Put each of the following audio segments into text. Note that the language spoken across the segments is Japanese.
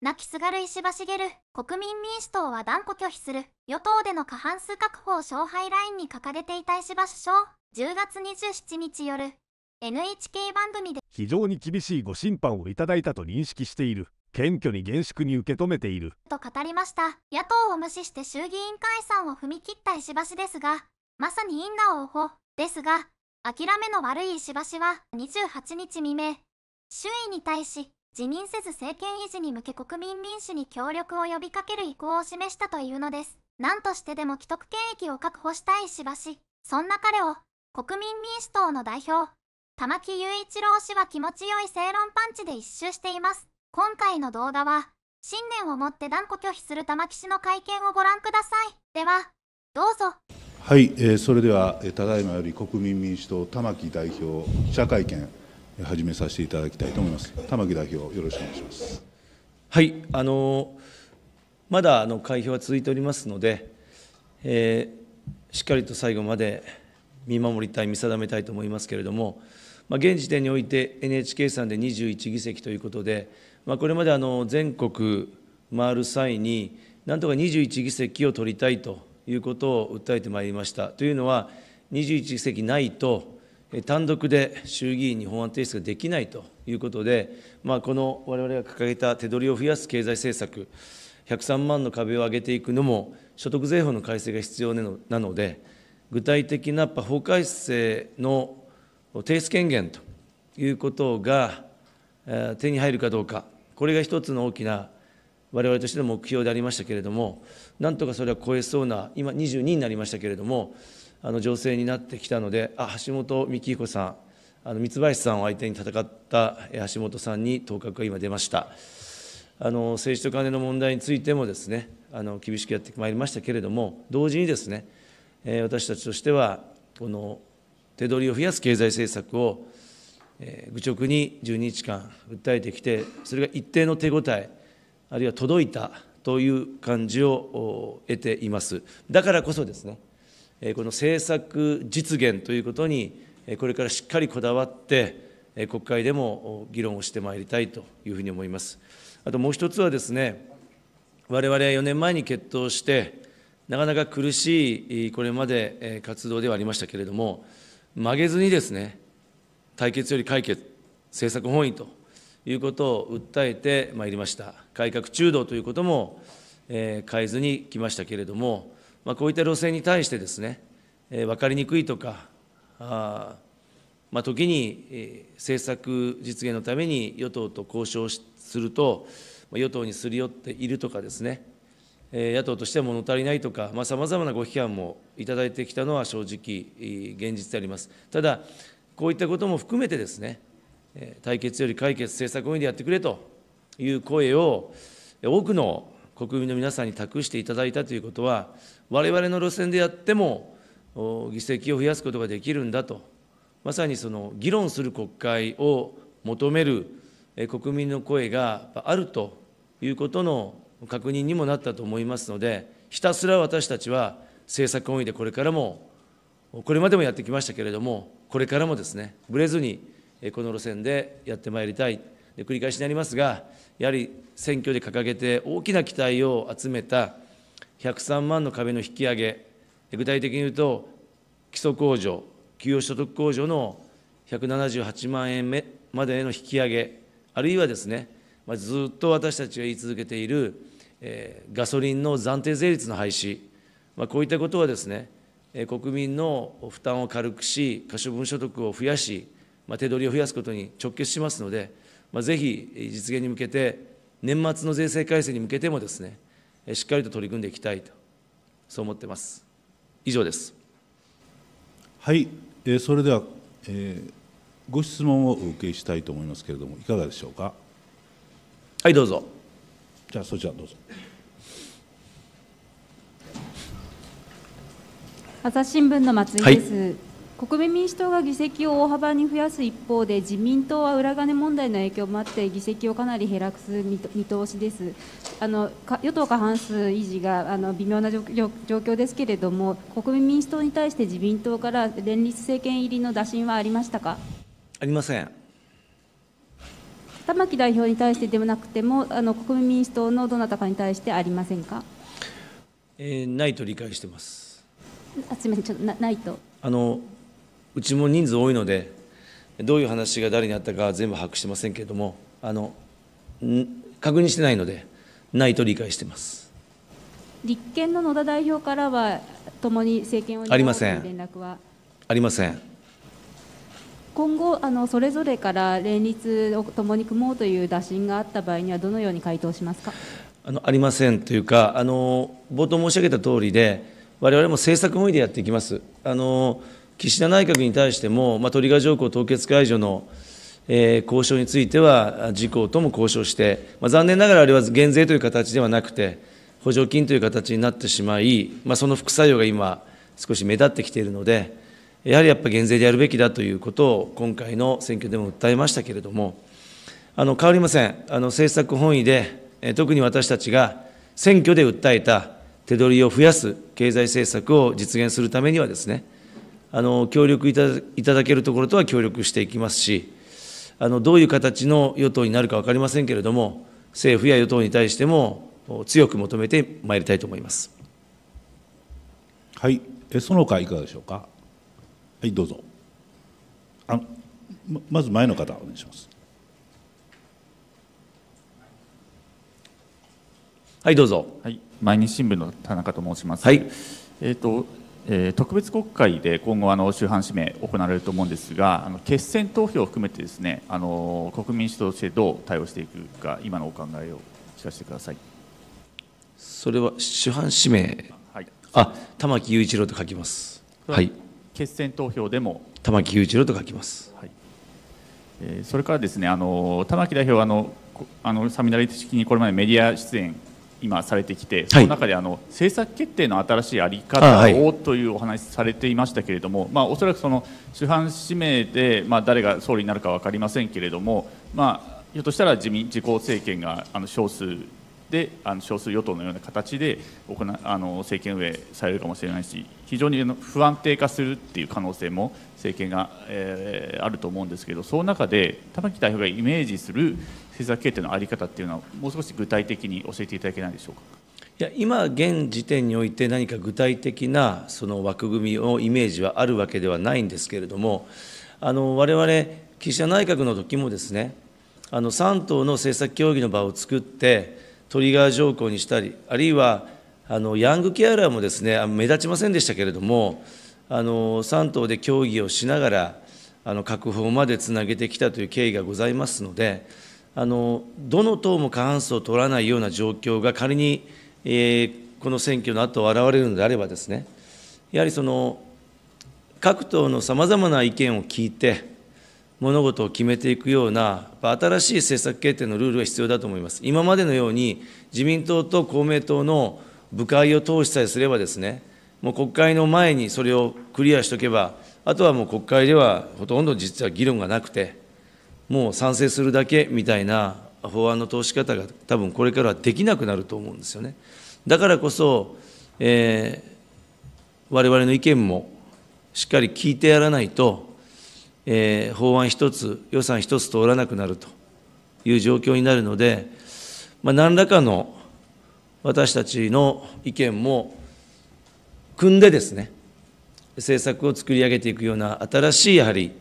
泣きすがる石破茂国民民主党は断固拒否する与党での過半数確保を勝敗ラインに掲げていた石破首相10月27日夜 NHK 番組で非常に厳しいご審判をいただいたと認識している謙虚に厳粛に受け止めていると語りました野党を無視して衆議院解散を踏み切った石橋ですがまさに因果応報ですが諦めの悪い石橋は28日未明周囲に対し辞任せず政権維持に向け国民民主に協力を呼びかける意向を示したというのです。何としてでも既得権益を確保したい石破氏。そんな彼を、国民民主党の代表、玉木雄一郎氏は気持ちよい正論パンチで一周しています。今回の動画は、信念を持って断固拒否する玉木氏の会見をご覧ください。では、どうぞ。はい、えー、それでは、ただいまより国民民主党玉木代表記者会見始めさせていただきたいと思います。玉木代表、よろしくお願いします。はい、あのまだあの開票は続いておりますので、えー、しっかりと最後まで見守りたい、見定めたいと思いますけれども、まあ、現時点において NHK さんで21議席ということで、まあ、これまであの全国回る際に、なんとか21議席を取りたいということを訴えてまいりました。というのは、21議席ないと、単独で衆議院に法案提出ができないということで、まあ、この我々が掲げた手取りを増やす経済政策、103万の壁を上げていくのも、所得税法の改正が必要なので、具体的な法改正の提出権限ということが手に入るかどうか、これが一つの大きな我々としての目標でありましたけれども、なんとかそれは超えそうな、今、22になりましたけれども、あの情勢になってきたのであ橋本美幹子さんあの三林さんを相手に戦った橋本さんに当確が今出ましたあの政治と金の問題についてもですねあの厳しくやってまいりましたけれども同時にですね、えー、私たちとしてはこの手取りを増やす経済政策を、えー、愚直に12日間訴えてきてそれが一定の手応えあるいは届いたという感じを得ていますだからこそですねこの政策実現ということに、これからしっかりこだわって、国会でも議論をしてまいりたいというふうに思います。あともう一つはですね、我々は4年前に決闘して、なかなか苦しいこれまで活動ではありましたけれども、曲げずにですね、対決より解決、政策本位ということを訴えてまいりました。改革中道ということも、え変えずに来ましたけれども、まあ、こういった路線に対してですね、えー、分かりにくいとか、あまあ、時に、えー、政策実現のために与党と交渉すると、まあ、与党にすり寄っているとかですね、えー、野党としては物足りないとか、さまざ、まなご批判もいただいてきたのは正直、現実であります。ただ、こういったことも含めてですね、対決より解決、政策位でやってくれという声を、多くの国民の皆さんに託していただいたということは、我々の路線でやっても議席を増やすことができるんだと、まさにその議論する国会を求める国民の声があるということの確認にもなったと思いますので、ひたすら私たちは政策本位でこれからも、これまでもやってきましたけれども、これからもですね、ぶれずにこの路線でやってまいりたい、繰り返しになりますが、やはり選挙で掲げて大きな期待を集めた103万の壁の引き上げ、具体的に言うと、基礎控除、給与所得控除の178万円目までの引き上げ、あるいはですね、まあ、ずっと私たちが言い続けている、えー、ガソリンの暫定税率の廃止、まあ、こういったことはですね、えー、国民の負担を軽くし、可処分所得を増やし、まあ、手取りを増やすことに直結しますので、まあ、ぜひ実現に向けて、年末の税制改正に向けてもですね、しっかりと取り組んでいきたいと、そう思ってます。以上です。はい、えー、それでは、えー、ご質問をお受けしたいと思いますけれども、いかがでしょうか。はい、どうぞ。じゃあ、そちらどうぞ。朝日新聞の松井です、はい、国民民主党が議席を大幅に増やす一方で自民党は裏金問題の影響もあって議席をかなり減らす見通しですあの与党過半数維持があの微妙な状況ですけれども、国民民主党に対して自民党から連立政権入りの打診はありましたかありません。玉木代表に対してでもなくても、あの国民民主党のどなたかに対してありませんか、えー、ないと理解してます。あすみません、ちょっとなないとあの。うちも人数多いので、どういう話が誰にあったか全部把握してませんけれども、あの確認してないので。ないと理解しています立憲の野田代表からは、ともに政権を担うありません連絡はありません今後あの、それぞれから連立をともに組もうという打診があった場合には、どのように回答しますかあのありませんというかあの、冒頭申し上げた通りで、我々も政策本いでやっていきます。あの岸田内閣に対しても、まあ、トリガー条項凍結解除のえー、交渉については、自公とも交渉して、まあ、残念ながらあれは減税という形ではなくて、補助金という形になってしまい、まあ、その副作用が今、少し目立ってきているので、やはりやっぱ減税でやるべきだということを、今回の選挙でも訴えましたけれども、あの変わりません、あの政策本位で、え特に私たちが選挙で訴えた手取りを増やす経済政策を実現するためにはですね、あの協力いただけるところとは協力していきますし、あのどういう形の与党になるか分かりませんけれども、政府や与党に対しても強く求めてまいりたいと思います。はい、えその他いかがでしょうか。はい、どうぞ。あまず前の方お願いします。はい、どうぞ。はい、毎日新聞の田中と申します。はい。えっ、ー、とえー、特別国会で今後あの衆判指名行われると思うんですがあの決選投票を含めてですねあの国民主党としてどう対応していくか今のお考えを聞かせてくださいそれは主犯指名、はい、あ玉木雄一郎と書きますはい決選投票でも玉木雄一郎と書きます、はいえー、それからですねあの玉木代表あのあのサミナリ的にこれまでメディア出演今されてきて、その中であの政策決定の新しいあり方をというお話されていましたけれども、まあ、おそらくその主犯指名で、まあ、誰が総理になるか分かりませんけれども、まあ、ひょっとしたら自民自公政権があの少数であの少数与党のような形で行あの政権運営されるかもしれないし非常に不安定化するっていう可能性も政権が、えー、あると思うんですけどその中で玉木代表がイメージする政策決経定の在り方っていうのはもう少し具体的に教えていただけないでしょうか。いや今現時点において何か具体的なその枠組みのイメージはあるわけではないんですけれどもあの我々岸田内閣の時もですねあの3党の政策協議の場を作ってトリガー条項にしたりあるいはあのヤングケアラーもですね目立ちませんでしたけれどもあの3党で協議をしながらあの確保までつなげてきたという経緯がございますので。あのどの党も過半数を取らないような状況が仮に、えー、この選挙の後現れるのであればですね、やはりその各党のさまざまな意見を聞いて、物事を決めていくような、新しい政策決定のルールが必要だと思います。今までのように、自民党と公明党の部会を通しさえすればですね、もう国会の前にそれをクリアしておけば、あとはもう国会ではほとんど実は議論がなくて、もう賛成するだけみたいな法案の通し方が多分これからはできなくなると思うんですよね。だからこそ、えー、我々の意見もしっかり聞いてやらないと、えー、法案一つ、予算一つ通らなくなるという状況になるので、まあ、何らかの私たちの意見も組んでですね、政策を作り上げていくような新しいやはり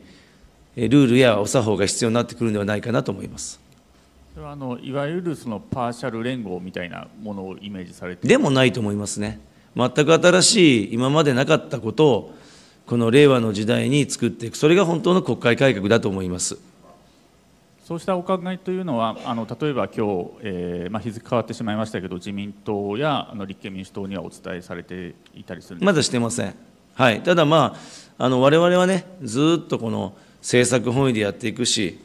ルールやお作法が必要になってくるのではないかなと思います。それはあのいわゆるそのパーシャル連合みたいなものをイメージされてでもないと思いますね。全く新しい今までなかったことをこの令和の時代に作っていくそれが本当の国会改革だと思います。そうしたお考えというのは、あの例えば今日、えー、まあ、日付変わってしまいましたけど、自民党やあの立憲民主党にはお伝えされていたりするまだしてません、はい、ただ、まあ、あの我々はね、ずっとこの政策本位でやっていくし、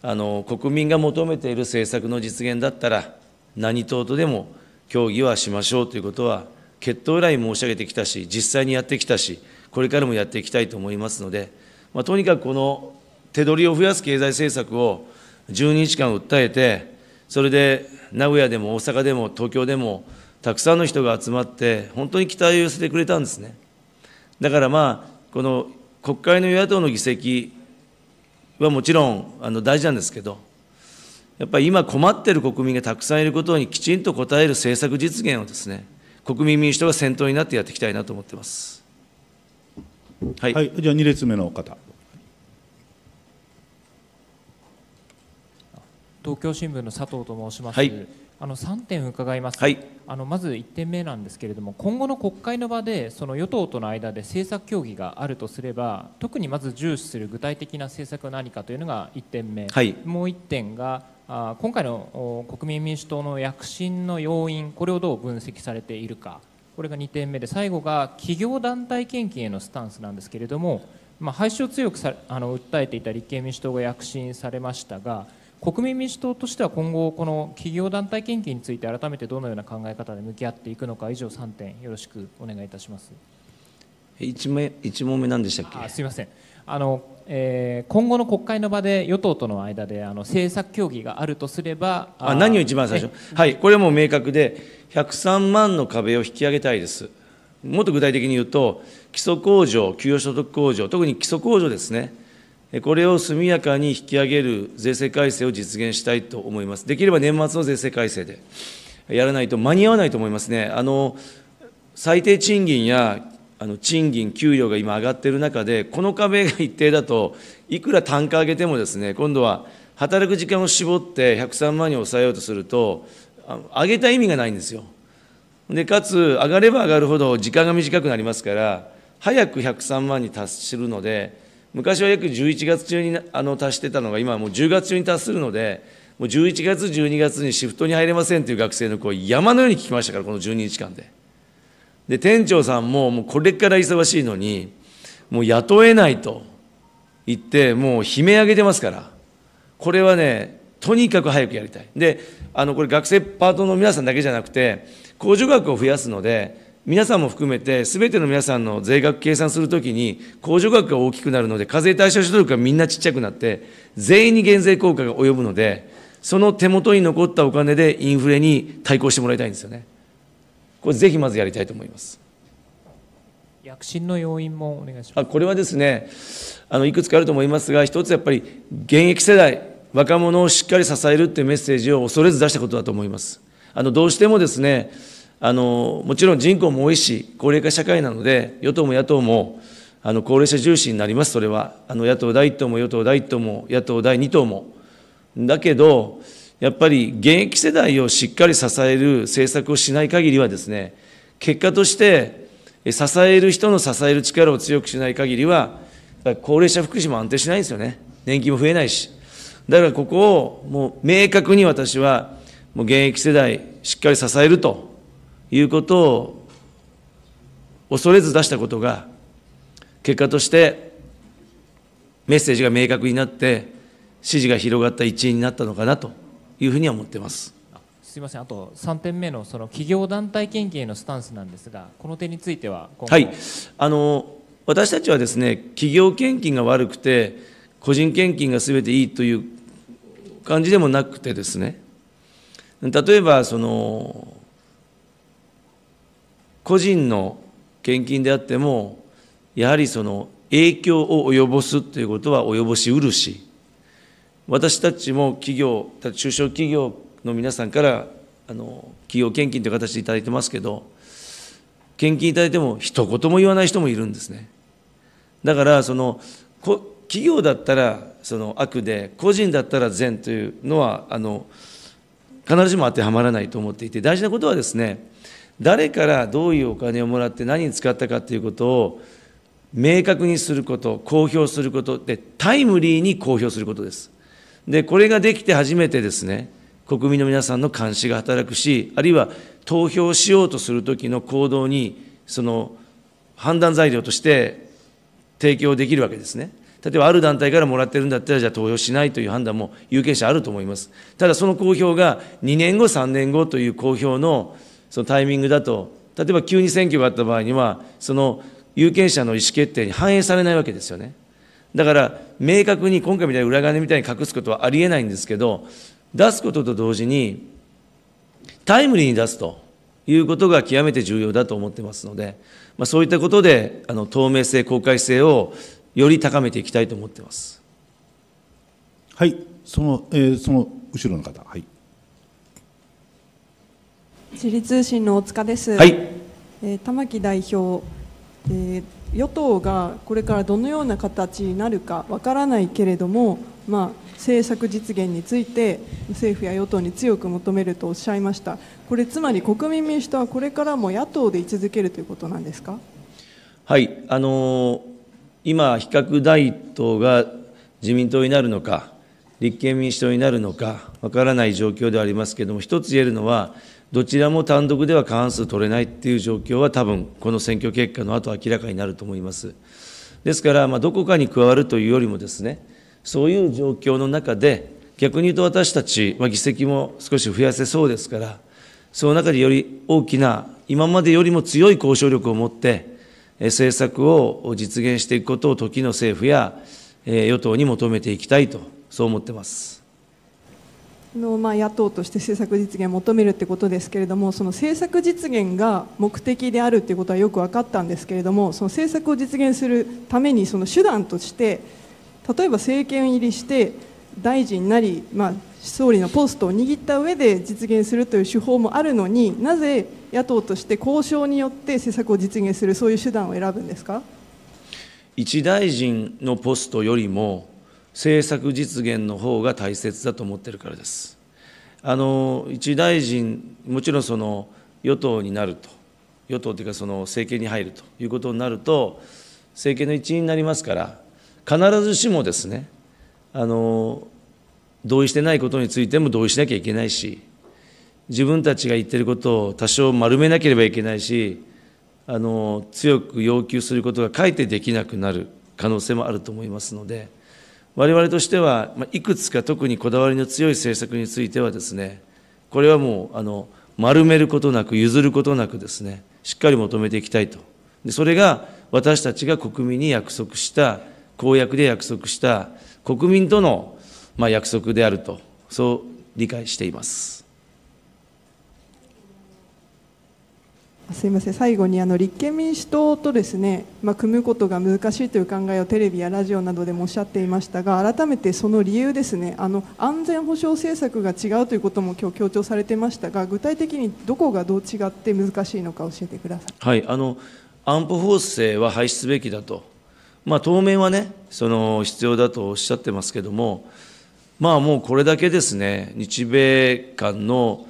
あの国民が求めている政策の実現だったら、何党とでも協議はしましょうということは、決闘来申し上げてきたし、実際にやってきたし、これからもやっていきたいと思いますので、まあ、とにかくこの手取りを増やす経済政策を12日間訴えて、それで名古屋でも大阪でも東京でも、たくさんの人が集まって、本当に期待を寄せてくれたんですね。だからまあ、この国会の与野党の議席はもちろんあの大事なんですけど、やっぱり今困っている国民がたくさんいることにきちんと応える政策実現をですね、国民民主党が先頭になってやっていきたいなと思ってます。はい、はい、じゃあ2列目の方。東京新聞の佐藤と申します。はいあの3点伺います、はい、あのまず1点目なんですけれども今後の国会の場でその与党との間で政策協議があるとすれば特にまず重視する具体的な政策は何かというのが1点目、はい、もう1点があ今回の国民民主党の躍進の要因これをどう分析されているかこれが2点目で最後が企業団体献金へのスタンスなんですけれども、まあ、廃止を強くさあの訴えていた立憲民主党が躍進されましたが国民民主党としては今後、この企業団体献金について改めてどのような考え方で向き合っていくのか、以上3点、よろしくお願いいたします。1, 問1問目、なんでしたっけすみませんあの、えー、今後の国会の場で与党との間であの政策協議があるとすれば、あ何を一番最初、はい、これも明確で、103万の壁を引き上げたいです。もっと具体的に言うと、基礎控除、給与所得控除、特に基礎控除ですね、これを速やかに引き上げる税制改正を実現したいと思います。できれば年末の税制改正でやらないと間に合わないと思いますね。あの最低賃金やあの賃金、給料が今上がっている中で、この壁が一定だと、いくら単価上げてもですね、今度は働く時間を絞って103万に抑えようとすると、上げた意味がないんですよ。でかつ、上がれば上がるほど時間が短くなりますから、早く103万に達するので、昔は約11月中にあの達してたのが、今はもう10月中に達するので、もう11月、12月にシフトに入れませんという学生の声、山のように聞きましたから、この12日間で。で、店長さんも、もうこれから忙しいのに、もう雇えないと言って、もう悲鳴上げてますから、これはね、とにかく早くやりたい。で、あのこれ、学生パートの皆さんだけじゃなくて、控除額を増やすので、皆さんも含めて、すべての皆さんの税額計算するときに、控除額が大きくなるので、課税対象所得がみんなちっちゃくなって、全員に減税効果が及ぶので、その手元に残ったお金でインフレに対抗してもらいたいんですよね。これ、ぜひまずやりたいと思います。躍進の要因もお願いしますあこれはですねあの、いくつかあると思いますが、一つやっぱり現役世代、若者をしっかり支えるっていうメッセージを恐れず出したことだと思います。あのどうしてもですねあのもちろん人口も多いし、高齢化社会なので、与党も野党もあの高齢者重視になります、それは。あの野党第1党も与党第1党も野党第2党も。だけど、やっぱり現役世代をしっかり支える政策をしない限りはですね、結果として、支える人の支える力を強くしない限りは、高齢者福祉も安定しないんですよね。年金も増えないし。だからここをもう明確に私は、もう現役世代しっかり支えるということを恐れず出したことが結果としてメッセージが明確になって支持が広がった一因になったのかなというふうには思ってます。すみませんあと3点目のその企業団体献金へのスタンスなんですが、この点についてははいあの私たちはですね企業献金が悪くて、個人献金がすべていいという感じでもなくてですね、例えばその個人の献金であっても、やはりその影響を及ぼすということは及ぼしうるし、私たちも企業、中小企業の皆さんからあの企業献金という形でいただいてますけど、献金いただいても一言も言わない人もいるんですね。だからその企業だったらその悪で個人だったら善というのはあの必ずしも当てはまらないと思っていて大事なことはですね誰からどういうお金をもらって何に使ったかということを明確にすること公表することでタイムリーに公表することですでこれができて初めてですね国民の皆さんの監視が働くしあるいは投票しようとするときの行動にその判断材料として提供できるわけですね例えばある団体からもらってるんだったら、じゃあ投票しないという判断も有権者あると思います。ただその公表が2年後、3年後という公表のそのタイミングだと例えば急に選挙があった場合にはその有権者の意思決定に反映されないわけですよねだから明確に今回みたいに裏金みたいに隠すことはありえないんですけど出すことと同時にタイムリーに出すということが極めて重要だと思ってますので、まあ、そういったことであの透明性公開性をより高めていきたいと思ってますはいその、えー、その後ろの方はい自立通信の大塚です。はい。えー、玉木代表、えー、与党がこれからどのような形になるかわからないけれども、まあ政策実現について政府や与党に強く求めるとおっしゃいました。これつまり国民民主党はこれからも野党で居続けるということなんですか。はい。あのー、今比較第1党が自民党になるのか。立憲民主党になるのかわからない状況ではありますけれども、一つ言えるのは、どちらも単独では過半数取れないっていう状況は多分この選挙結果の後明らかになると思います。ですから、まどこかに加わるというよりもですね、そういう状況の中で、逆に言うと私たち議席も少し増やせそうですから、その中でより大きな、今までよりも強い交渉力を持って、政策を実現していくことを時の政府や与党に求めていきたいと、そう思ってます。のまあ野党として政策実現を求めるということですけれどもその政策実現が目的であるということはよく分かったんですけれどもその政策を実現するためにその手段として例えば政権入りして大臣なり、まあ、総理のポストを握った上で実現するという手法もあるのになぜ野党として交渉によって政策を実現するそういう手段を選ぶんですか一大臣のポストよりも政策実現の方が大切だと思っているからです。あの一大臣、もちろんその与党になると、与党というか、その政権に入るということになると、政権の一員になりますから、必ずしもですね、あの同意してないことについても同意しなきゃいけないし、自分たちが言ってることを多少丸めなければいけないし、あの強く要求することがかえってできなくなる可能性もあると思いますので。我々としては、まあ、いくつか特にこだわりの強い政策についてはですね、これはもうあの丸めることなく、譲ることなくですね、しっかり求めていきたいと。でそれが私たちが国民に約束した、公約で約束した国民との、まあ、約束であると、そう理解しています。すいません最後にあの立憲民主党とですね、まあ、組むことが難しいという考えをテレビやラジオなどでもおっしゃっていましたが改めてその理由ですねあの安全保障政策が違うということも今日強調されていましたが具体的にどこがどう違って難しいのか教えてください、はい、あの安保法制は廃止すべきだと、まあ、当面はねその必要だとおっしゃってますけども、まあ、もうこれだけですね日米間の、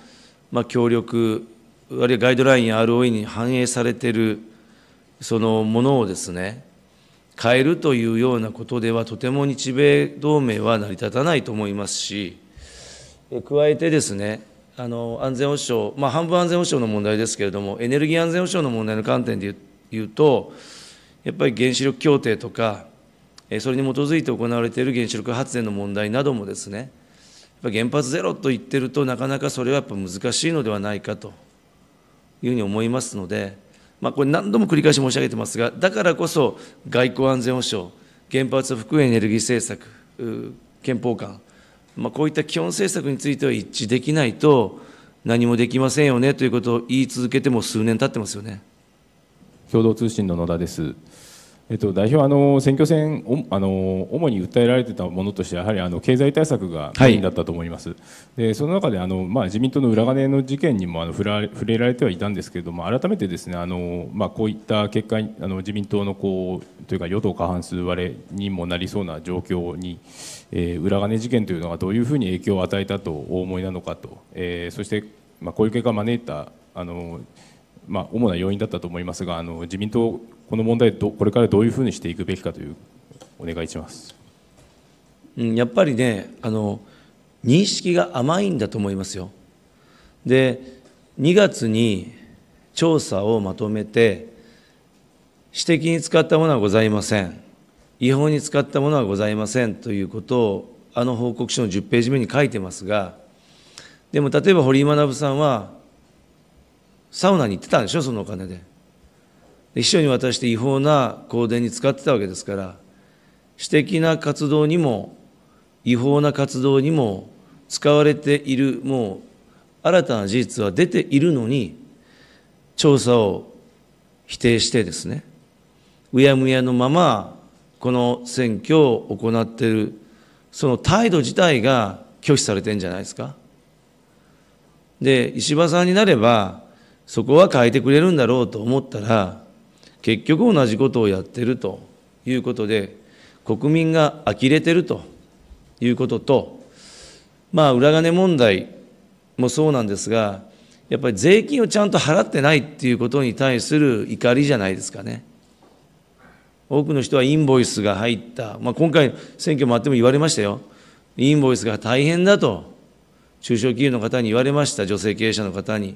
まあ、協力あるいはガイドラインや ROE に反映されているそのものをですね変えるというようなことではとても日米同盟は成り立たないと思いますし加えてですねあの安全保障、まあ、半分安全保障の問題ですけれどもエネルギー安全保障の問題の観点でいうとやっぱり原子力協定とかそれに基づいて行われている原子力発電の問題などもですね原発ゼロと言ってるとなかなかそれはやっぱ難しいのではないかというふうに思いますので、まあ、これ何度も繰り返し申し上げてますが、だからこそ外交安全保障、原発を含むエネルギー政策、憲法観、まあ、こういった基本政策については一致できないと、何もできませんよねということを言い続けても数年経ってますよね。共同通信の野田です。えっと、代表あの選挙戦あの主に訴えられてたものとしてやはりあの経済対策がメインだったと思います、はい、でその中であの、まあ、自民党の裏金の事件にもあの触触れられてはいたんですけれども改めてですねあの、まあ、こういった結果あの自民党のこうというか与党過半数割れにもなりそうな状況に、えー、裏金事件というのがどういうふうに影響を与えたとお思いなのかと、えー、そして、まあ、こういう結果を招いたあの、まあ、主な要因だったと思いますがあの自民党この問題ど、これからどういうふうにしていくべきかという、お願いします、うん、やっぱりねあの、認識が甘いんだと思いますよ。で、2月に調査をまとめて、私的に使ったものはございません、違法に使ったものはございませんということを、あの報告書の10ページ目に書いてますが、でも例えば堀井学さんは、サウナに行ってたんでしょ、そのお金で。秘書に渡して違法な香典に使ってたわけですから、私的な活動にも、違法な活動にも使われている、もう新たな事実は出ているのに、調査を否定してですね、うやむやのまま、この選挙を行っている、その態度自体が拒否されてるんじゃないですか。で、石破さんになれば、そこは変えてくれるんだろうと思ったら、結局同じことをやってるということで、国民が呆れてるということと、まあ、裏金問題もそうなんですが、やっぱり税金をちゃんと払ってないっていうことに対する怒りじゃないですかね。多くの人はインボイスが入った、まあ、今回、選挙もあっても言われましたよ、インボイスが大変だと、中小企業の方に言われました、女性経営者の方に。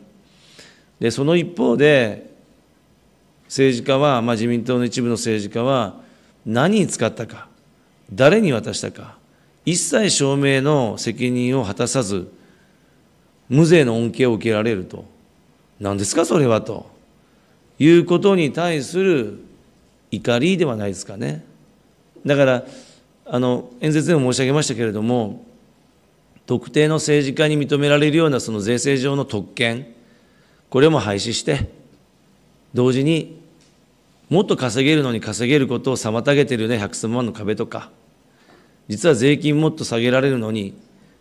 でその一方で政治家は、まあ、自民党の一部の政治家は、何に使ったか、誰に渡したか、一切証明の責任を果たさず、無税の恩恵を受けられると、何ですか、それはということに対する怒りではないですかね。だからあの演説でも申し上げましたけれども、特定の政治家に認められるようなその税制上の特権、これも廃止して、同時にもっと稼げるのに稼げることを妨げてるね100万の壁とか実は税金もっと下げられるのに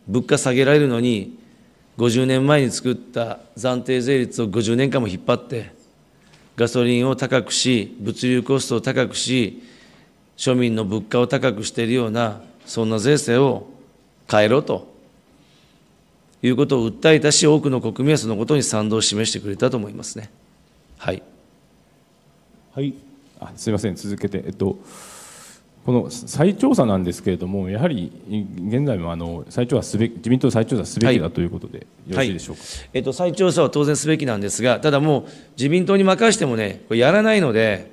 物価下げられるのに50年前に作った暫定税率を50年間も引っ張ってガソリンを高くし物流コストを高くし庶民の物価を高くしているようなそんな税制を変えろということを訴えたし多くの国民はそのことに賛同を示してくれたと思いますね。はい、あすみません、続けて、えっと、この再調査なんですけれども、やはり現在もあの再調査すべき自民党再調査すべきだということで、はい、よろしいでしょうか、はい、えっと、再調査は当然すべきなんですが、ただもう、自民党に任してもね、これやらないので、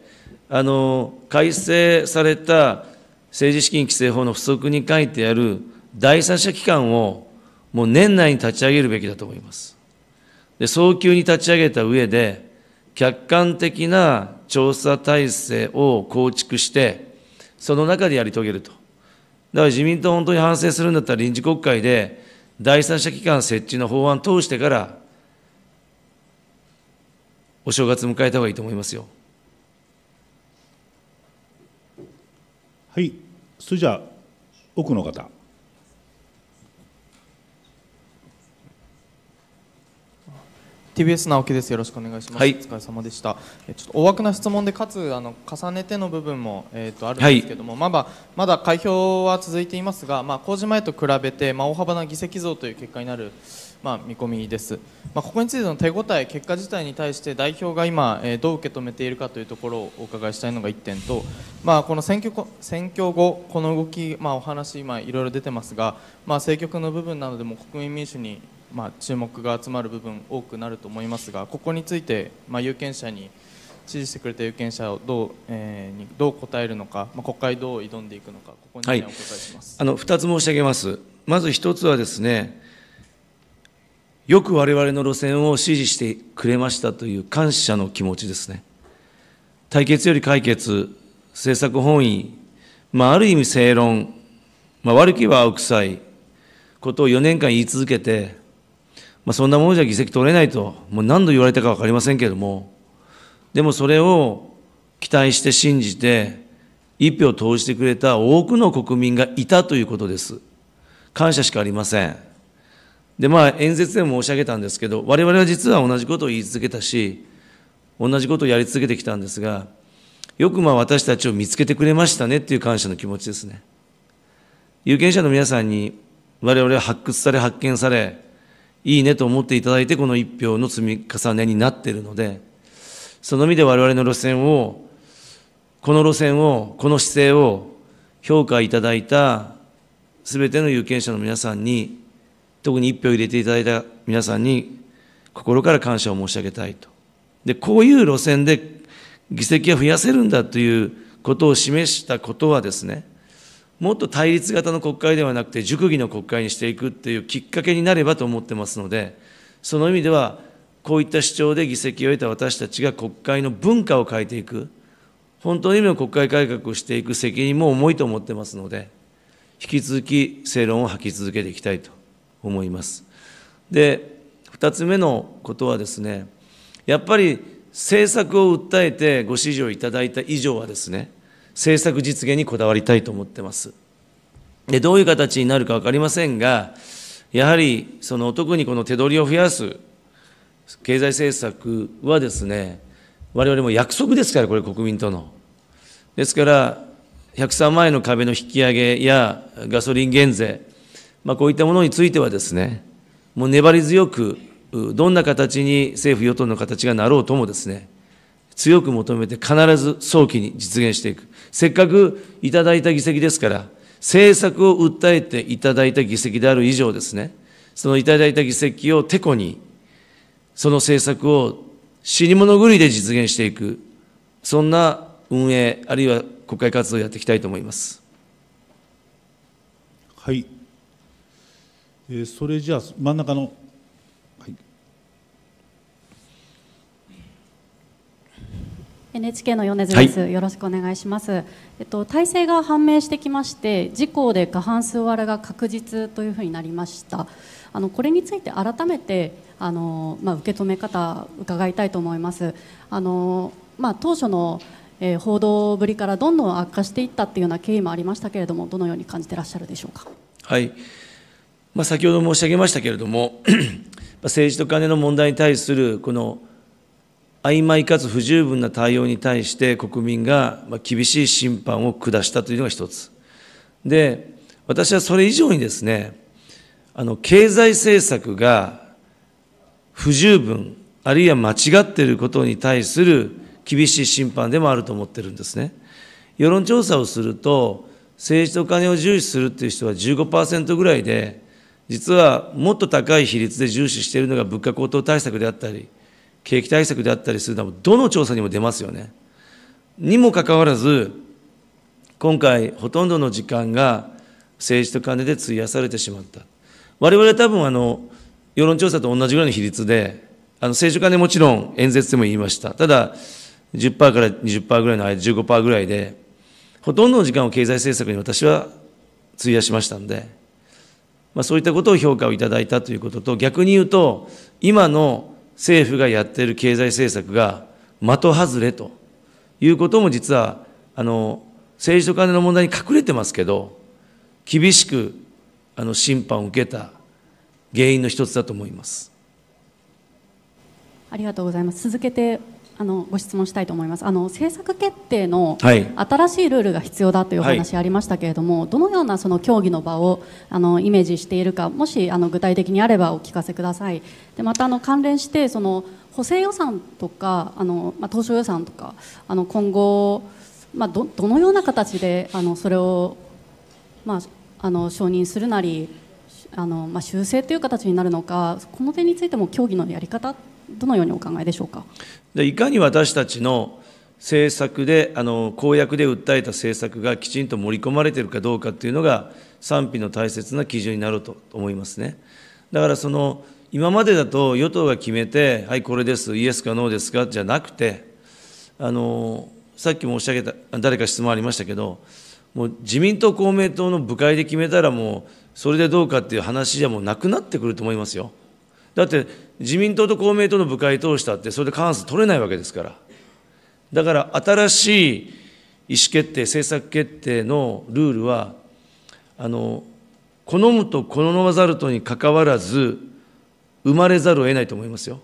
あの改正された政治資金規正法の不足に書いてある第三者機関を、もう年内に立ち上げるべきだと思います。で早急に立ち上げた上で、客観的な調査体制を構築して、その中でやり遂げると。だから自民党本当に反省するんだったら臨時国会で、第三者機関設置の法案通してから、お正月迎えた方がいいと思いますよ。はい、それじゃあ、奥の方。TBS 直樹ですよろしくお願いします、はい、お疲れ様でしたちょっと大枠な質問でかつあの重ねての部分も、えーと、あるんですけども、はい、まだまだ開票は続いていますが、まあ、公示前と比べて、まあ、大幅な議席増という結果になる、まあ、見込みです、まあ、ここについての手応え結果自体に対して代表が今、えー、どう受け止めているかというところをお伺いしたいのが1点と、まあ、この選挙選挙後この動き、まあ、お話今いろいろ出てますが、まあ、政局の部分などでも国民民主にまあ、注目が集まる部分多くなると思いますがここについて、まあ、有権者に支持してくれた有権者をどう,、えー、にどう答えるのか、まあ、国会どう挑んでいくのかここに、ねはい、あの2つ申し上げますまず1つはですねよくわれわれの路線を支持してくれましたという感謝の気持ちですね対決より解決政策本位、まあ、ある意味正論、まあ、悪気は青臭いことを4年間言い続けてまあ、そんなものじゃ議席取れないと、もう何度言われたか分かりませんけれども、でもそれを期待して信じて、一票を投じてくれた多くの国民がいたということです。感謝しかありません。で、まあ、演説でも申し上げたんですけど、我々は実は同じことを言い続けたし、同じことをやり続けてきたんですが、よくまあ私たちを見つけてくれましたねっていう感謝の気持ちですね。有権者の皆さんに、我々は発掘され、発見され、いいねと思っていただいて、この一票の積み重ねになっているので、その意味で我々の路線を、この路線を、この姿勢を評価いただいたすべての有権者の皆さんに、特に一票入れていただいた皆さんに、心から感謝を申し上げたいと。で、こういう路線で議席を増やせるんだということを示したことはですね、もっと対立型の国会ではなくて、熟議の国会にしていくっていうきっかけになればと思ってますので、その意味では、こういった主張で議席を得た私たちが国会の文化を変えていく、本当の意味の国会改革をしていく責任も重いと思ってますので、引き続き正論を吐き続けていきたいと思います。で、2つ目のことはですね、やっぱり政策を訴えてご支持をいただいた以上はですね、政策実現にこだわりたいと思ってます。でどういう形になるか分かりませんが、やはりその特にこの手取りを増やす経済政策はですね、我々も約束ですから、これ、国民との。ですから、103万円の壁の引き上げやガソリン減税、まあ、こういったものについてはですね、もう粘り強く、どんな形に政府・与党の形がなろうともですね、強く求めて必ず早期に実現していく。せっかくいただいた議席ですから、政策を訴えていただいた議席である以上ですね、そのいただいた議席をてこに、その政策を死に物狂いで実現していく、そんな運営、あるいは国会活動をやっていきたいと思います。はい。えー、それじゃあ、真ん中の NHK の米津です、はい、よろしくお願いします、えっと、体制が判明してきまして自公で過半数割れが確実というふうになりましたあのこれについて改めてあの、まあ、受け止め方伺いたいと思いますあの、まあ、当初の、えー、報道ぶりからどんどん悪化していったというような経緯もありましたけれどもどのように感じていらっしゃるでしょうか、はいまあ、先ほど申し上げましたけれども 政治とカネの問題に対するこの曖昧かつ不十分な対応に対して国民が厳しい審判を下したというのが一つ。で、私はそれ以上にですね、あの、経済政策が不十分、あるいは間違っていることに対する厳しい審判でもあると思ってるんですね。世論調査をすると、政治と金を重視するっていう人は15%ぐらいで、実はもっと高い比率で重視しているのが物価高騰対策であったり、景気対策であったりするのは、どの調査にも出ますよね。にもかかわらず、今回、ほとんどの時間が政治と金で費やされてしまった。我々は多分あの、世論調査と同じぐらいの比率で、あの政治家ね、もちろん演説でも言いました。ただ、10%から20%ぐらいの間、15%ぐらいで、ほとんどの時間を経済政策に私は費やしましたんで、まあ、そういったことを評価をいただいたということと、逆に言うと、今の政府がやっている経済政策が的外れということも実は、あの、政治とカネの問題に隠れてますけど、厳しくあの審判を受けた原因の一つだと思います。ありがとうございます。続けてあのご質問したいと思いますあの政策決定の新しいルールが必要だというお話ありましたけれども、はい、どのようなその協議の場をあのイメージしているかもしあの具体的にあればお聞かせくださいでまたあの関連してその補正予算とかあの、まあ、当初予算とかあの今後、まあど、どのような形であのそれを、まあ、あの承認するなりあの、まあ、修正という形になるのかこの点についても協議のやり方どのようにお考えでしょうか。でいかに私たちの政策であの公約で訴えた政策がきちんと盛り込まれているかどうかというのが賛否の大切な基準になると思いますね。だからその今までだと与党が決めて、はい、これです、イエスかノーですかじゃなくて、あのさっき申し上げた、誰か質問ありましたけど、もう自民党、公明党の部会で決めたら、もうそれでどうかっていう話じゃもうなくなってくると思いますよ。だって自民党と公明党の部会通したって、それで過半数取れないわけですから、だから新しい意思決定、政策決定のルールは、あの好むと好まざるとにかかわらず、生まれざるを得ないと思いますよ。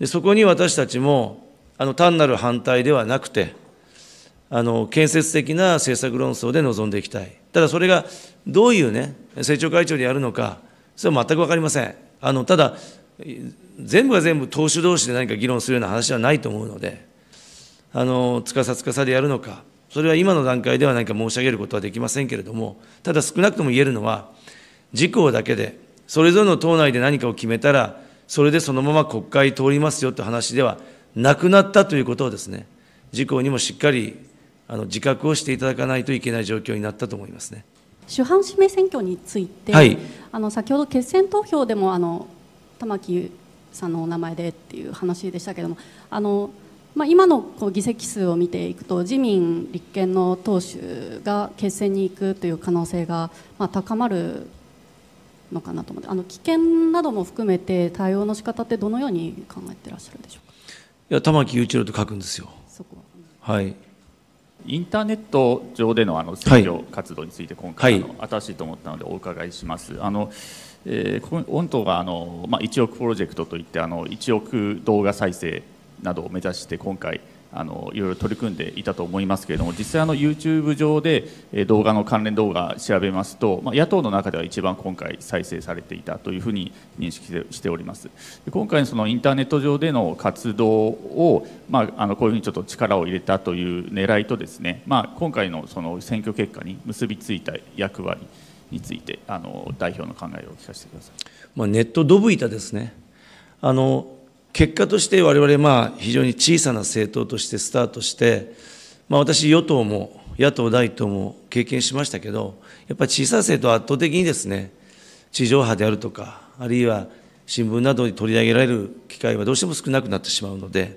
でそこに私たちもあの単なる反対ではなくて、あの建設的な政策論争で臨んでいきたい、ただそれがどういうね、政調会長でやるのか、それは全く分かりません。あのただ、全部が全部党首同士で何か議論するような話はないと思うので、あのつかさつかさでやるのか、それは今の段階では何か申し上げることはできませんけれども、ただ少なくとも言えるのは、自公だけで、それぞれの党内で何かを決めたら、それでそのまま国会通りますよという話ではなくなったということをですね、自公にもしっかりあの自覚をしていただかないといけない状況になったと思いますね。主犯指名選挙について、はい、あの先ほど決選投票でもあの玉木さんのお名前でっていう話でしたけれどもあの、まあ、今のこう議席数を見ていくと自民、立憲の党首が決選に行くという可能性が、まあ、高まるのかなと思ってあの危険なども含めて対応の仕方ってどのように考えてらっしゃるでしょうかいや玉木雄一郎と書くんですよ。はいインターネット上でのあの選挙活動について今回、新しいと思ったのでお伺いします。あのえー、御党はあの、まあ、1億プロジェクトといってあの1億動画再生などを目指して今回あのいろいろ取り組んでいたと思いますけれども実際あの YouTube 上で動画の関連動画調べますと、まあ、野党の中では一番今回再生されていたというふうに認識しております今回そのインターネット上での活動を、まあ、あのこういうふうにちょっと力を入れたという狙いとですね、まあ、今回のその選挙結果に結びついた役割についてあの代表の考えを聞かせてください、まあ、ネットドブ板ですねあの結果として我々、まあ、非常に小さな政党としてスタートして、まあ、私、与党も野党第1党も経験しましたけど、やっぱり小さな政党は圧倒的にですね、地上波であるとか、あるいは新聞などに取り上げられる機会はどうしても少なくなってしまうので、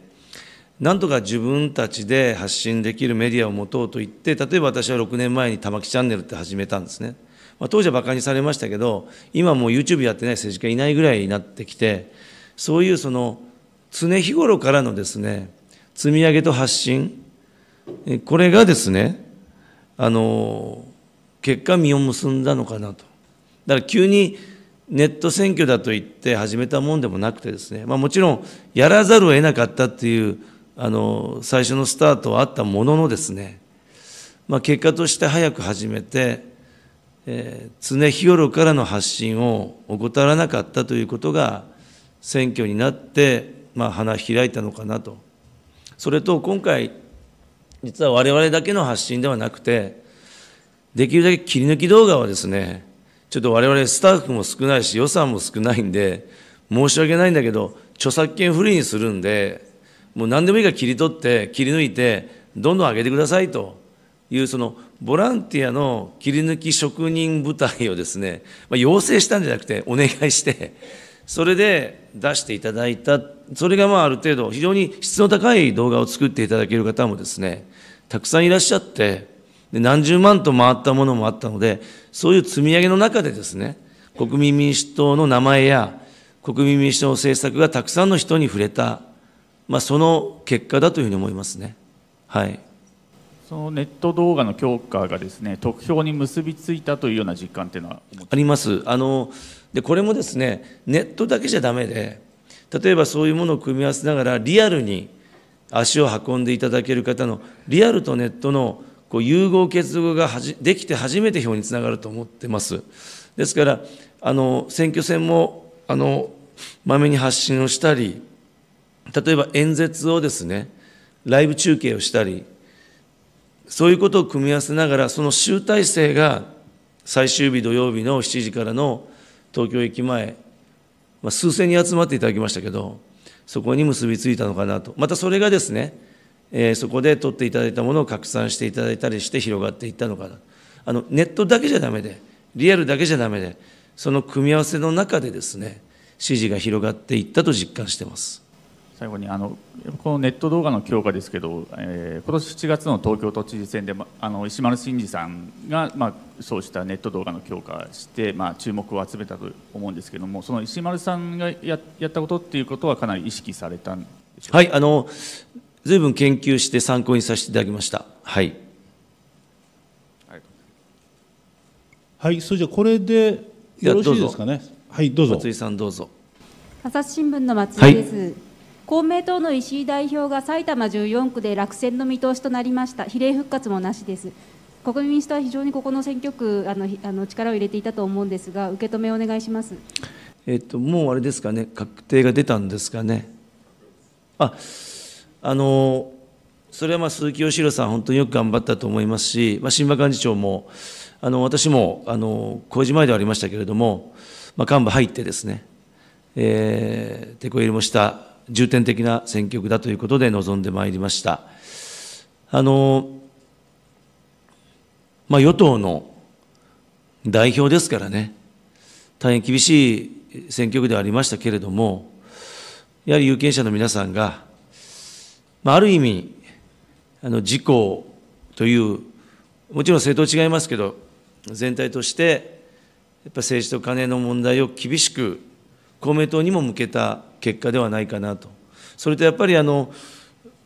なんとか自分たちで発信できるメディアを持とうと言って、例えば私は6年前に玉木チャンネルって始めたんですね。まあ、当時は馬鹿にされましたけど、今もう YouTube やってない政治家いないぐらいになってきて、そういうその、常日頃からのですね、積み上げと発信、これがですね、あの、結果実を結んだのかなと。だから急にネット選挙だと言って始めたもんでもなくてですね、まあ、もちろんやらざるを得なかったっていうあの最初のスタートはあったもののですね、まあ、結果として早く始めて、えー、常日頃からの発信を怠らなかったということが選挙になってまあ、花開いたのかなとそれと今回実は我々だけの発信ではなくてできるだけ切り抜き動画はですねちょっと我々スタッフも少ないし予算も少ないんで申し訳ないんだけど著作権不利にするんでもう何でもいいから切り取って切り抜いてどんどん上げてくださいというそのボランティアの切り抜き職人部隊をですね、まあ、要請したんじゃなくてお願いしてそれで出していただいた、それがまあある程度、非常に質の高い動画を作っていただける方もですね、たくさんいらっしゃって、で何十万と回ったものもあったので、そういう積み上げの中でですね、国民民主党の名前や、国民民主党の政策がたくさんの人に触れた、まあ、その結果だというふうに思いますね。はいそのネット動画の強化がですね得票に結びついたというような実感というのはありますあのでこれもですねネットだけじゃダメで例えばそういうものを組み合わせながらリアルに足を運んでいただける方のリアルとネットのこう融合結合ができて初めて票につながると思ってます。ですからあの選挙戦もあのまめに発信をしたり例えば演説をですねライブ中継をしたりそういうことを組み合わせながらその集大成が最終日土曜日の7時からの東京駅前、まあ、数千人集まっていただきましたけど、そこに結びついたのかなと。またそれがですね、えー、そこで取っていただいたものを拡散していただいたりして広がっていったのかな。あのネットだけじゃだめで、リアルだけじゃだめで、その組み合わせの中でですね、支持が広がっていったと実感してます。最後にあのこのネット動画の強化ですけど、えー、今年7月の東京都知事選であの石丸真二さんが、まあ、そうしたネット動画の強化して、まあ、注目を集めたと思うんですけどもその石丸さんがややったことっていうことはかなり意識されたんでしょうかはいあのずいぶん研究して参考にさせていただきましたはいはいそれじゃこれでよろしいですかねはいどうぞ松井さんどうぞ朝日新聞の松井です、はい公明党の石井代表が埼玉14区で落選の見通しとなりました、比例復活もなしです、国民民主党は非常にここの選挙区、あのあの力を入れていたと思うんですが、受け止めお願いします、えっと、もうあれですかね、確定が出たんですかね。ああのそれはまあ鈴木義弘さん、本当によく頑張ったと思いますし、まあ、新馬幹事長も、あの私もあの工事前ではありましたけれども、まあ、幹部入ってですね、えー、手こ入れもした重点的な選挙区だということで臨んでまいりました。あの、まあ、与党の代表ですからね、大変厳しい選挙区ではありましたけれども、やはり有権者の皆さんが、まあ、ある意味、あの自公という、もちろん政党違いますけど、全体として、やっぱ政治と金の問題を厳しく公明党にも向けた結果ではないかなと、それとやっぱりあの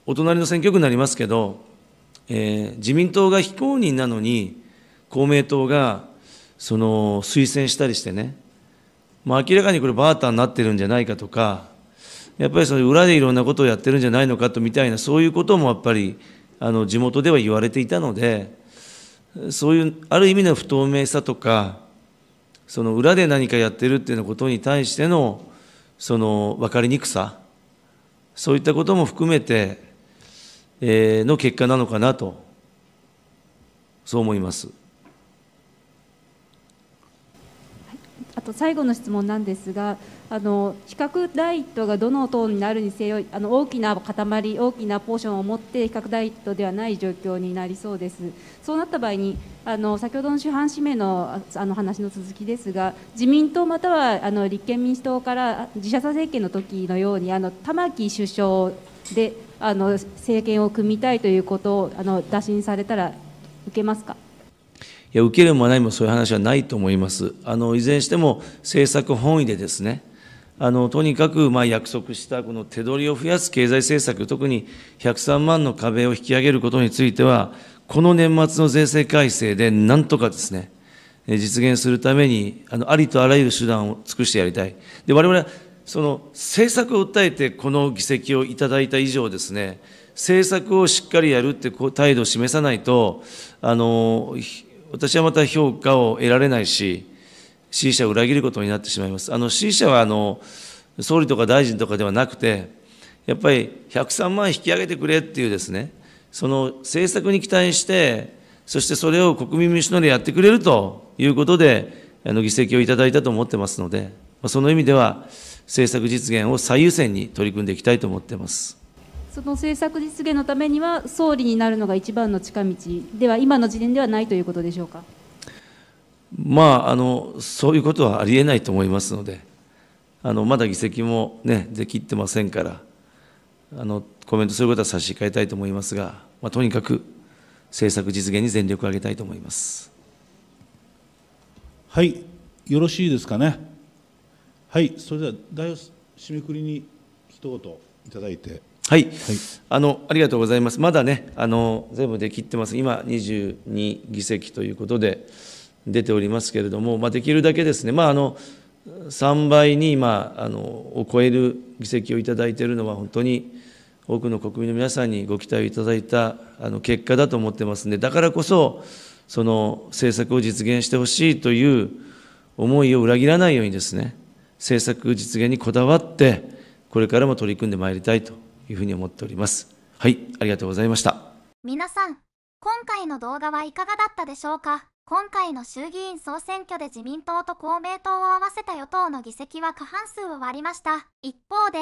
お隣の選挙区になりますけど、えー、自民党が非公認なのに、公明党がその推薦したりしてね、まあ、明らかにこれ、バーターになってるんじゃないかとか、やっぱりその裏でいろんなことをやってるんじゃないのかとみたいな、そういうこともやっぱりあの地元では言われていたので、そういうある意味の不透明さとか、その裏で何かやってるっていうことに対してのその分かりにくさそういったことも含めて、えー、の結果なのかなとそう思います。と最後の質問なんですがあの比較ダイエットがどの党になるにせよあの大きな塊大きなポーションを持って比較ダイエットではない状況になりそうですそうなった場合にあの先ほどの主犯指名のあの話の続きですが自民党またはあの立憲民主党から自社政権の時のようにあの玉木首相であの政権を組みたいということをあの打診されたら受けますか。いや受けるも何もそういう話はないと思います。あのいずれにしても政策本位でですねあのとにかくまあ約束したこの手取りを増やす経済政策、特に103万の壁を引き上げることについては、この年末の税制改正でなんとかですね、実現するためにあのありとあらゆる手段を尽くしてやりたい。で我々はその政策を訴えてこの議席をいただいた以上ですね、政策をしっかりやるってう態度を示さないと、あの私はまた評価を得られないし、支持者を裏切ることになってしまいます。あの支持者はあの総理とか大臣とかではなくて、やっぱり103万引き上げてくれっていうですね、その政策に期待して、そしてそれを国民民主党でやってくれるということで、あの議席をいただいたと思ってますので、その意味では、政策実現を最優先に取り組んでいきたいと思ってます。その政策実現のためには、総理になるのが一番の近道では、今の時点ではないということでしょうか。まあ、あのそういうことはありえないと思いますので、あのまだ議席も、ね、できってませんからあの、コメントすることは差し控えたいと思いますが、まあ、とにかく政策実現に全力を挙げたいと思います。はい、よろしいですかね。はい、それでは、締めくりに一言いただいて。はい、はい、あのありがとうございます、まだね、あの全部できってます、今、22議席ということで出ておりますけれども、まあ、できるだけですね、まあ、あの3倍に今あのを超える議席をいただいているのは、本当に多くの国民の皆さんにご期待をいただいたあの結果だと思ってますんで、だからこそ、その政策を実現してほしいという思いを裏切らないようにですね、政策実現にこだわって、これからも取り組んでまいりたいというふうに思っております。はい、ありがとうございました。皆さん、今回の動画はいかがだったでしょうか今回の衆議院総選挙で自民党と公明党を合わせた与党の議席は過半数を割りました。一方で、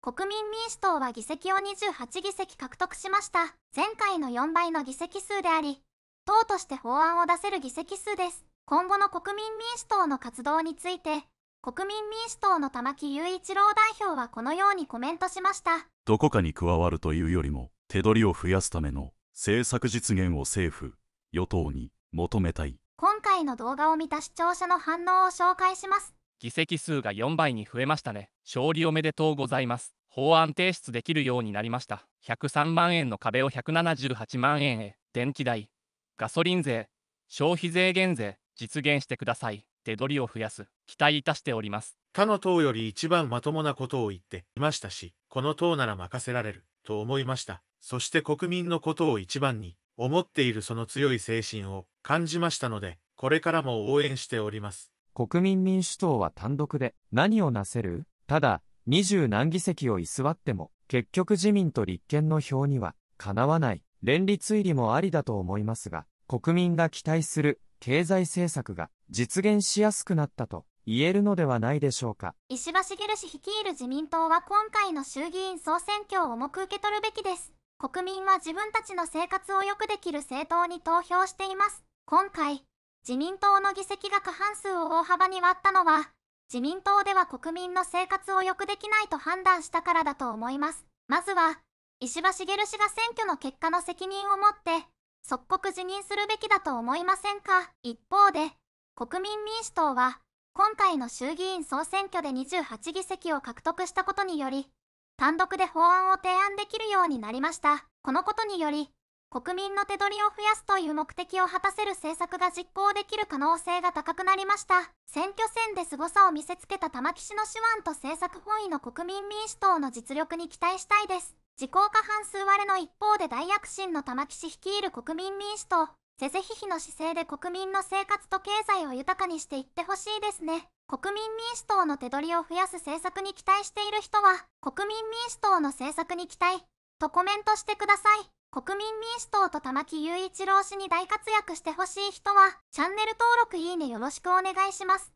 国民民主党は議席を28議席獲得しました。前回の4倍の議席数であり、党として法案を出せる議席数です。今後の国民民主党の活動について、国民民主党の玉木雄一郎代表はこのようにコメントしました。どこかに加わるというよりも手取りを増やすための政策実現を政府与党に求めたい今回の動画を見た視聴者の反応を紹介します議席数が4倍に増えましたね勝利おめでとうございます法案提出できるようになりました103万円の壁を178万円へ電気代ガソリン税消費税減税実現してください手取りを増やす期待いたしております他の党より一番まともなことを言っていましたし、この党なら任せられると思いました。そして国民のことを一番に思っているその強い精神を感じましたので、これからも応援しております。国民民主党は単独で何をなせるただ、二十何議席を居座っても、結局自民と立憲の票にはかなわない、連立入りもありだと思いますが、国民が期待する経済政策が実現しやすくなったと言えるのではないでしょうか石破茂氏率いる自民党は今回の衆議院総選挙を重く受け取るべきです国民は自分たちの生活を良くできる政党に投票しています今回自民党の議席が過半数を大幅に割ったのは自民党では国民の生活を良くできないと判断したからだと思いますまずは石破茂氏が選挙の結果の責任を持って即刻辞任するべきだと思いませんか一方で国民民主党は今回の衆議院総選挙で28議席を獲得したことにより、単独で法案を提案できるようになりました。このことにより、国民の手取りを増やすという目的を果たせる政策が実行できる可能性が高くなりました。選挙戦で凄さを見せつけた玉木氏の手腕と政策本位の国民民主党の実力に期待したいです。自公過半数割れの一方で大躍進の玉木氏率いる国民民主党。是々非々の姿勢で国民の生活と経済を豊かにしていってほしいですね。国民民主党の手取りを増やす政策に期待している人は、国民民主党の政策に期待、とコメントしてください。国民民主党と玉木雄一郎氏に大活躍してほしい人は、チャンネル登録いいねよろしくお願いします。